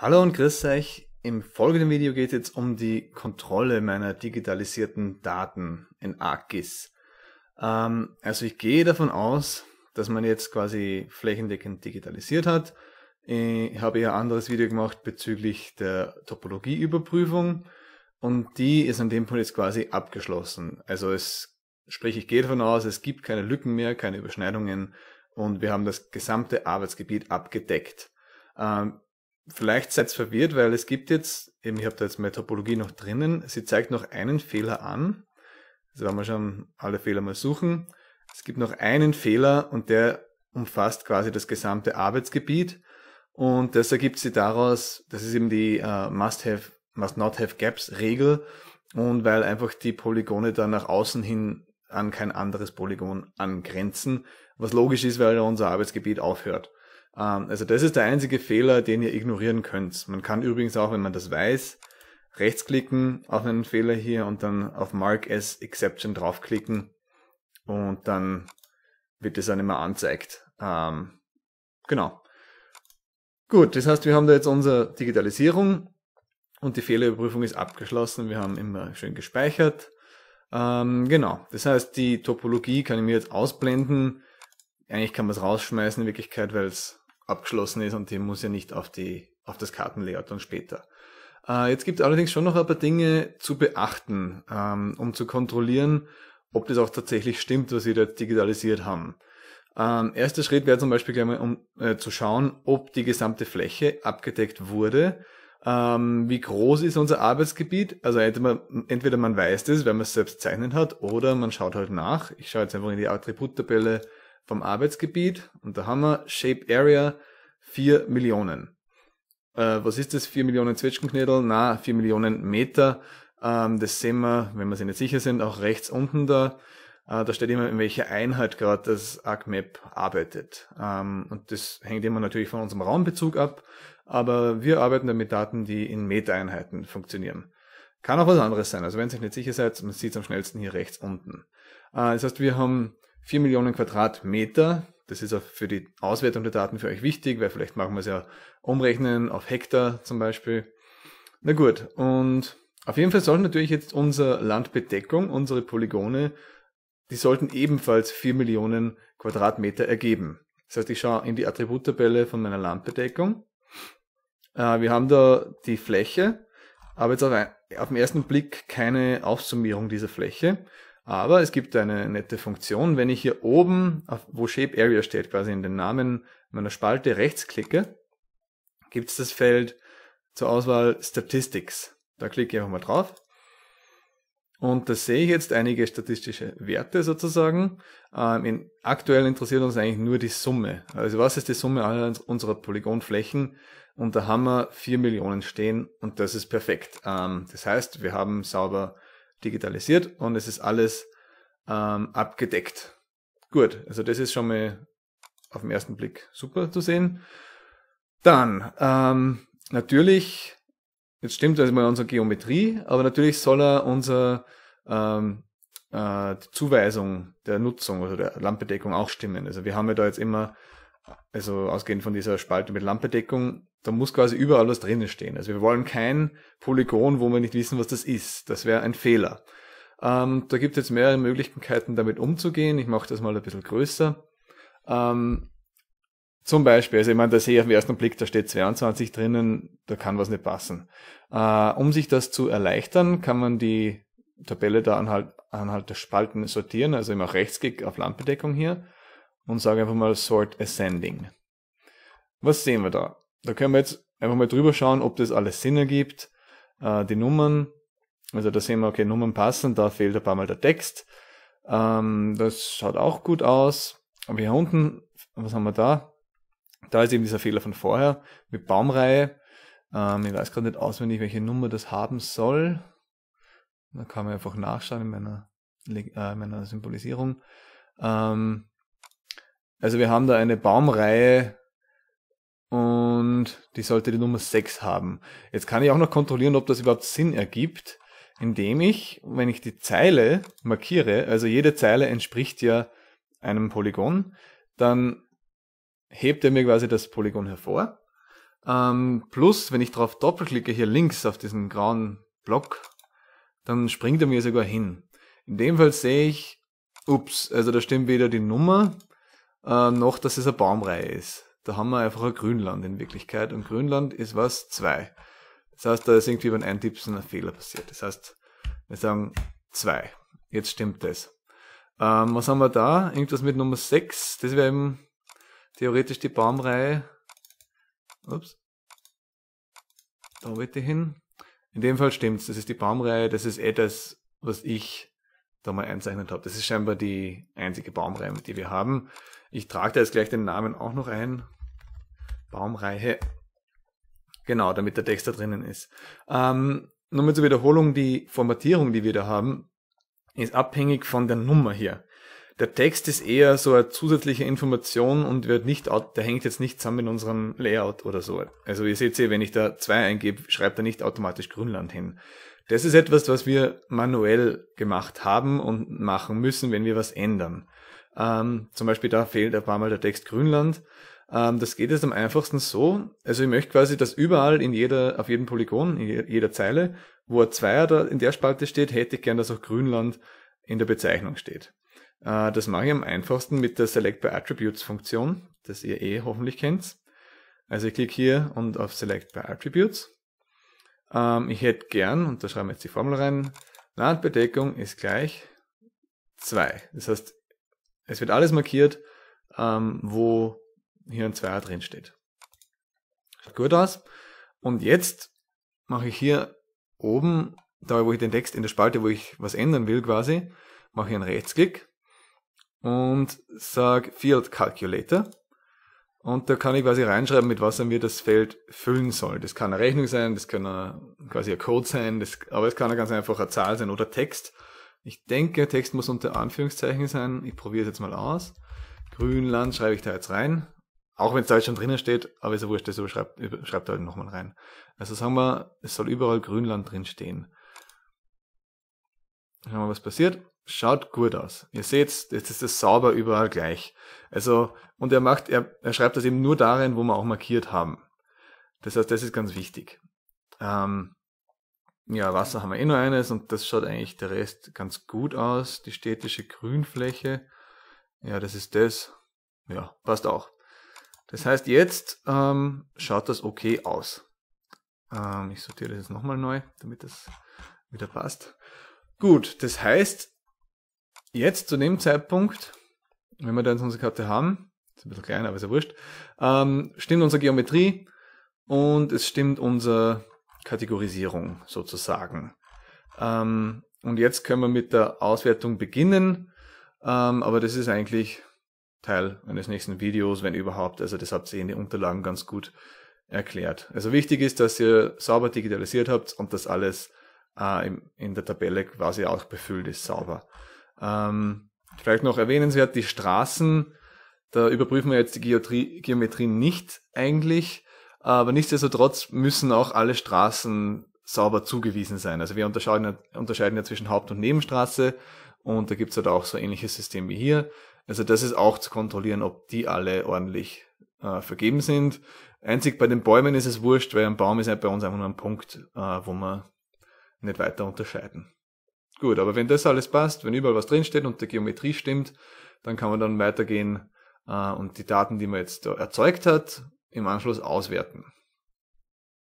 Hallo und grüß euch. Im folgenden Video geht es jetzt um die Kontrolle meiner digitalisierten Daten in ArcGIS. Ähm, also ich gehe davon aus, dass man jetzt quasi flächendeckend digitalisiert hat. Ich habe ja ein anderes Video gemacht bezüglich der Topologieüberprüfung und die ist an dem Punkt jetzt quasi abgeschlossen. Also es, sprich, ich gehe davon aus, es gibt keine Lücken mehr, keine Überschneidungen und wir haben das gesamte Arbeitsgebiet abgedeckt. Ähm, vielleicht seid verwirrt, weil es gibt jetzt, eben ich habe da jetzt meine Topologie noch drinnen, sie zeigt noch einen Fehler an. Also wenn wir schon alle Fehler mal suchen, es gibt noch einen Fehler und der umfasst quasi das gesamte Arbeitsgebiet und das ergibt sie daraus, das ist eben die uh, Must-Have, Must-Not-Have-Gaps-Regel und weil einfach die Polygone dann nach außen hin an kein anderes Polygon angrenzen, was logisch ist, weil unser Arbeitsgebiet aufhört. Ähm, also das ist der einzige Fehler, den ihr ignorieren könnt. Man kann übrigens auch, wenn man das weiß, rechtsklicken auf einen Fehler hier und dann auf Mark as Exception draufklicken und dann wird das dann immer anzeigt. Ähm, genau. Gut, das heißt, wir haben da jetzt unsere Digitalisierung und die Fehlerüberprüfung ist abgeschlossen. Wir haben immer schön gespeichert. Ähm, genau, das heißt, die Topologie kann ich mir jetzt ausblenden. Eigentlich kann man es rausschmeißen in Wirklichkeit, weil es abgeschlossen ist und die muss ja nicht auf, die, auf das Kartenlayout dann später. Äh, jetzt gibt es allerdings schon noch ein paar Dinge zu beachten, ähm, um zu kontrollieren, ob das auch tatsächlich stimmt, was wir da digitalisiert haben. Ähm, erster Schritt wäre zum Beispiel gleich mal um äh, zu schauen, ob die gesamte Fläche abgedeckt wurde. Ähm, wie groß ist unser Arbeitsgebiet? Also entweder man, entweder man weiß das, wenn man es selbst zeichnen hat, oder man schaut halt nach. Ich schaue jetzt einfach in die Attributtabelle, vom Arbeitsgebiet und da haben wir Shape Area 4 Millionen. Äh, was ist das? 4 Millionen Zwetschgenknödel? Na, 4 Millionen Meter. Ähm, das sehen wir, wenn wir sich nicht sicher sind, auch rechts unten da. Äh, da steht immer, in welcher Einheit gerade das ArcMap e arbeitet. Ähm, und das hängt immer natürlich von unserem Raumbezug ab, aber wir arbeiten dann mit Daten, die in Metereinheiten funktionieren. Kann auch was anderes sein. Also wenn ihr euch nicht sicher seid, man sieht es am schnellsten hier rechts unten. Äh, das heißt, wir haben 4 Millionen Quadratmeter. Das ist auch für die Auswertung der Daten für euch wichtig, weil vielleicht machen wir es ja umrechnen auf Hektar zum Beispiel. Na gut, und auf jeden Fall sollten natürlich jetzt unsere Landbedeckung, unsere Polygone, die sollten ebenfalls 4 Millionen Quadratmeter ergeben. Das heißt, ich schaue in die Attributtabelle von meiner Landbedeckung. Äh, wir haben da die Fläche, aber jetzt auf den ersten Blick keine Aufsummierung dieser Fläche. Aber es gibt eine nette Funktion, wenn ich hier oben, auf, wo Shape Area steht, quasi in den Namen meiner Spalte rechts klicke, gibt es das Feld zur Auswahl Statistics. Da klicke ich einfach mal drauf. Und da sehe ich jetzt einige statistische Werte sozusagen. Ähm, in, aktuell interessiert uns eigentlich nur die Summe. Also was ist die Summe aller unserer Polygonflächen? Und da haben wir 4 Millionen stehen und das ist perfekt. Ähm, das heißt, wir haben sauber digitalisiert und es ist alles ähm, abgedeckt. Gut, also das ist schon mal auf den ersten Blick super zu sehen. Dann, ähm, natürlich, jetzt stimmt das also mal unsere Geometrie, aber natürlich soll er unsere ähm, äh, Zuweisung der Nutzung oder der Landbedeckung auch stimmen. Also wir haben ja da jetzt immer also ausgehend von dieser Spalte mit Lampedeckung, da muss quasi überall was drinnen stehen. Also wir wollen kein Polygon, wo wir nicht wissen, was das ist. Das wäre ein Fehler. Ähm, da gibt es jetzt mehrere Möglichkeiten, damit umzugehen. Ich mache das mal ein bisschen größer. Ähm, zum Beispiel, also ich meine, da sehe ich auf den ersten Blick, da steht 22 drinnen, da kann was nicht passen. Äh, um sich das zu erleichtern, kann man die Tabelle da anhand, anhand der Spalten sortieren. Also ich mache Rechtsklick auf Lampedeckung hier und sage einfach mal Sort Ascending. Was sehen wir da? Da können wir jetzt einfach mal drüber schauen, ob das alles Sinn ergibt. Äh, die Nummern, also da sehen wir, okay, Nummern passen, da fehlt ein paar Mal der Text. Ähm, das schaut auch gut aus. Aber hier unten, was haben wir da? Da ist eben dieser Fehler von vorher mit Baumreihe. Ähm, ich weiß gerade nicht auswendig, welche Nummer das haben soll. Da kann man einfach nachschauen in meiner, äh, meiner Symbolisierung. Ähm, also wir haben da eine Baumreihe und die sollte die Nummer 6 haben. Jetzt kann ich auch noch kontrollieren, ob das überhaupt Sinn ergibt, indem ich, wenn ich die Zeile markiere, also jede Zeile entspricht ja einem Polygon, dann hebt er mir quasi das Polygon hervor. Ähm, plus, wenn ich drauf doppelklicke, hier links auf diesen grauen Block, dann springt er mir sogar hin. In dem Fall sehe ich, ups, also da stimmt weder die Nummer äh, noch, dass es eine Baumreihe ist. Da haben wir einfach ein Grünland in Wirklichkeit und Grünland ist was? Zwei. Das heißt, da ist irgendwie beim Eintippen ein Fehler passiert. Das heißt, wir sagen zwei. Jetzt stimmt das. Ähm, was haben wir da? Irgendwas mit Nummer sechs. Das wäre eben theoretisch die Baumreihe. Ups. Da bitte hin. In dem Fall stimmt's. Das ist die Baumreihe. Das ist etwas, eh was ich da mal einzeichnet habe. Das ist scheinbar die einzige Baumreihe, die wir haben. Ich trage da jetzt gleich den Namen auch noch ein. Baumreihe. Genau, damit der Text da drinnen ist. Ähm, Nochmal zur Wiederholung, die Formatierung, die wir da haben, ist abhängig von der Nummer hier. Der Text ist eher so eine zusätzliche Information und wird nicht, der hängt jetzt nicht zusammen mit unserem Layout oder so. Also ihr seht hier, wenn ich da 2 eingebe, schreibt er nicht automatisch Grünland hin. Das ist etwas, was wir manuell gemacht haben und machen müssen, wenn wir was ändern. Ähm, zum Beispiel da fehlt ein paar Mal der Text Grünland. Ähm, das geht jetzt am einfachsten so. Also ich möchte quasi, dass überall in jeder, auf jedem Polygon, in jeder Zeile, wo ein Zweier da in der Spalte steht, hätte ich gern, dass auch Grünland in der Bezeichnung steht. Äh, das mache ich am einfachsten mit der Select by Attributes Funktion, das ihr eh hoffentlich kennt. Also ich klicke hier und auf Select by Attributes. Ähm, ich hätte gern, und da schreiben wir jetzt die Formel rein, Landbedeckung ist gleich 2. Das heißt, es wird alles markiert, ähm, wo hier ein 2 drin steht. Schaut gut aus. Und jetzt mache ich hier oben, da wo ich den Text in der Spalte, wo ich was ändern will quasi, mache ich einen Rechtsklick und sage Field Calculator. Und da kann ich quasi reinschreiben, mit was er mir das Feld füllen soll. Das kann eine Rechnung sein, das kann eine, quasi ein Code sein, das, aber es kann eine ganz einfache Zahl sein oder Text. Ich denke, Text muss unter Anführungszeichen sein. Ich probiere es jetzt mal aus. Grünland schreibe ich da jetzt rein. Auch wenn es da jetzt schon drinnen steht, aber ist ja wurscht, das schreibt, schreibt halt nochmal rein. Also sagen wir, es soll überall Grünland drin stehen haben wir was passiert. Schaut gut aus. Ihr seht, jetzt ist es sauber überall gleich. Also, und er macht, er, er schreibt das eben nur darin, wo wir auch markiert haben. Das heißt, das ist ganz wichtig. Ähm, ja, Wasser haben wir eh nur eines und das schaut eigentlich der Rest ganz gut aus. Die städtische Grünfläche. Ja, das ist das. Ja, passt auch. Das heißt, jetzt ähm, schaut das okay aus. Ähm, ich sortiere das jetzt nochmal neu, damit das wieder passt. Gut, das heißt, jetzt zu dem Zeitpunkt, wenn wir da jetzt unsere Karte haben, ist ein bisschen kleiner, aber ist ja wurscht, ähm, stimmt unsere Geometrie und es stimmt unsere Kategorisierung sozusagen. Ähm, und jetzt können wir mit der Auswertung beginnen, ähm, aber das ist eigentlich Teil eines nächsten Videos, wenn überhaupt. Also das habt ihr in den Unterlagen ganz gut erklärt. Also wichtig ist, dass ihr sauber digitalisiert habt und das alles äh, in der Tabelle quasi auch befüllt ist, sauber. Ähm, vielleicht noch erwähnenswert, die Straßen, da überprüfen wir jetzt die Geotrie Geometrie nicht eigentlich, aber nichtsdestotrotz müssen auch alle Straßen sauber zugewiesen sein. Also wir unterscheiden, unterscheiden ja zwischen Haupt- und Nebenstraße und da gibt's halt auch so ähnliches System wie hier. Also das ist auch zu kontrollieren, ob die alle ordentlich äh, vergeben sind. Einzig bei den Bäumen ist es wurscht, weil ein Baum ist ja bei uns einfach nur ein Punkt, äh, wo man nicht weiter unterscheiden. Gut, aber wenn das alles passt, wenn überall was drinsteht und die Geometrie stimmt, dann kann man dann weitergehen äh, und die Daten, die man jetzt erzeugt hat, im Anschluss auswerten.